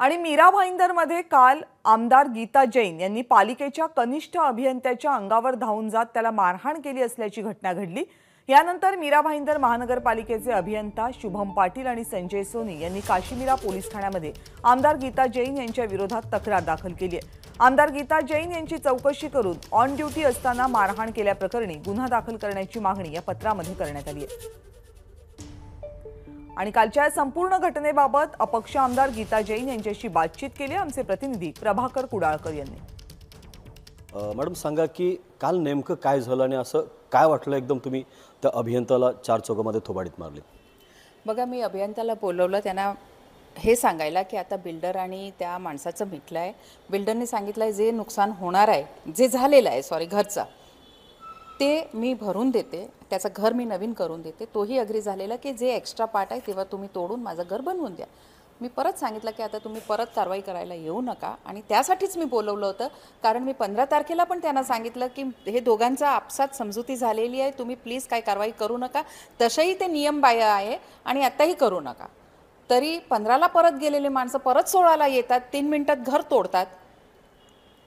आणि मीरा भाईंदरमध्ये काल आमदार गीता जैन यांनी पालिकेच्या कनिष्ठ अभियंत्याच्या अंगावर धावून जात त्याला मारहाण केली असल्याची घटना घडली यानंतर मीरा भाईंदर महानगरपालिकेचे अभियंता शुभम पाटील आणि संजय सोनी यांनी काशीमिरा पोलीस ठाण्यामध्ये आमदार गीता जैन यांच्या विरोधात तक्रार दाखल केली आहे आमदार गीता जैन यांची चौकशी करून ऑन ड्युटी असताना मारहाण केल्याप्रकरणी गुन्हा दाखल करण्याची मागणी या पत्रामध्ये करण्यात आली आहे आणि कालच्या या संपूर्ण घटनेबाबत अपक्ष आमदार गीता जैन यांच्याशी बातचीत केली आमचे प्रतिनिधी प्रभाकर कुडाळकर यांनी मॅडम सांगा की काल नेमकं काय झालं आणि असं काय वाटलं एकदम तुम्ही त्या अभियंताला चार चौकामध्ये थोबाडीत मारली बघा मी अभियंताला बोलवलं त्यांना हे सांगायला की आता बिल्डर आणि त्या माणसाचं भेटलं आहे बिल्डरने सांगितलं आहे जे नुकसान होणार आहे जे झालेलं आहे सॉरी घरचा ते मी भरून देते त्याचं घर मी नवीन करून देते तोही अग्री झालेला की जे एक्स्ट्रा पार्ट आहे तेव्हा तुम्ही तोडून माझं घर बनवून द्या मी परत सांगितलं की आता तुम्ही परत कारवाई करायला येऊ नका आणि त्यासाठीच मी बोलवलं होतं कारण मी पंधरा तारखेला पण त्यांना सांगितलं की हे दोघांचा आपसात समजुती झालेली आहे तुम्ही प्लीज काय कारवाई करू नका तसंही ते नियम बाह्य आहे आणि आत्ताही करू नका तरी पंधराला परत गेलेले माणसं परत सोळाला येतात तीन मिनटात घर तोडतात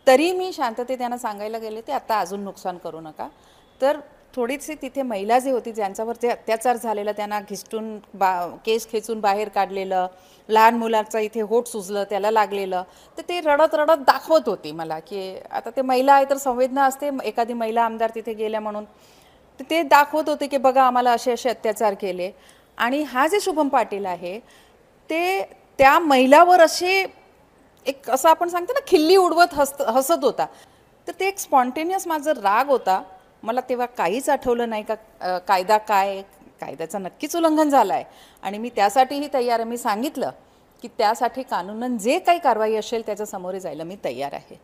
तरी मी शांततेत त्यांना सांगायला गेले ते आत्ता अजून नुकसान करू नका तर थोडीशी तिथे महिला जी होती ज्यांच्यावर जे अत्याचार झालेला त्यांना घिसटून बा केस खेचून बाहेर काढलेलं लहान मुलाचं इथे होट सुजलं त्याला लागलेलं तर ते रडत रडत दाखवत होती मला की आता ते महिला आहे तर संवेदना असते एखादी महिला आमदार तिथे गेल्या म्हणून तर ते दाखवत होते की बघा आम्हाला असे असे अत्याचार केले आणि हा जे शुभम पाटील आहे ते त्या महिलावर असे एक असं आपण सांगतो ना खिल्ली उडवत हसत हसत होता तर ते एक स्पॉन्टेनियस माझा राग होता मला तेव्हा काहीच आठवलं नाही का कायदा काय कायद्याचं नक्कीच उल्लंघन झालं आहे आणि मी त्यासाठीही तयार आहे मी सांगितलं की त्यासाठी कानूनन जे काही कारवाई असेल त्याच्या समोर जायला मी तयार आहे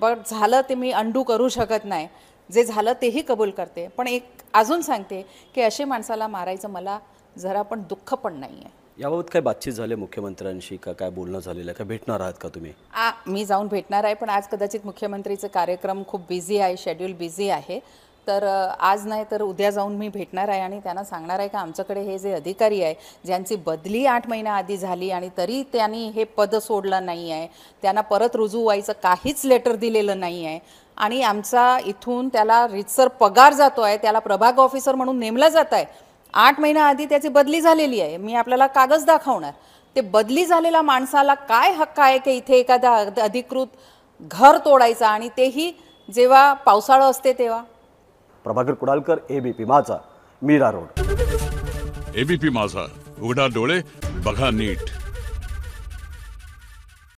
बट झालं ते मी अंडू करू शकत नाही जे झालं तेही कबूल करते पण एक अजून सांगते की असे माणसाला मारायचं मला जरा पण दुःख पण नाही आहे याबाबत काय बातचीत झाली मुख्यमंत्र्यांशी का काय बोलणं झालेलं आहे का भेटणार आहात का तुम्ही आ मी जाऊन भेटणार आहे पण आज कदाचित मुख्यमंत्रीचं कार्यक्रम खूप बिझी आहे शेड्यूल बिझी आहे तर आज नाही तर उद्या जाऊन मी भेटणार आहे आणि त्यांना सांगणार आहे का आमच्याकडे हे जे अधिकारी आहे ज्यांची बदली आठ महिन्याआधी झाली आणि तरी त्यांनी हे पद सोडलं नाही आहे त्यांना परत रुजू व्हायचं काहीच लेटर दिलेलं नाही आहे आणि आमचा इथून त्याला रितसर पगार जातो आहे त्याला प्रभाग ऑफिसर म्हणून नेमला जात आहे आठ महिन्याआधी त्याची बदली झालेली आहे मी आपल्याला कागद दाखवणार ते बदली झालेल्या माणसाला काय हक्क आहे की इथे एखादा अधिकृत घर तोडायचा आणि तेही जेव्हा पावसाळा असते तेव्हा प्रभाकर कुडालकर एबीपी माझा मीरा रोड एबीपी माझा उघडा डोळे बघा नीट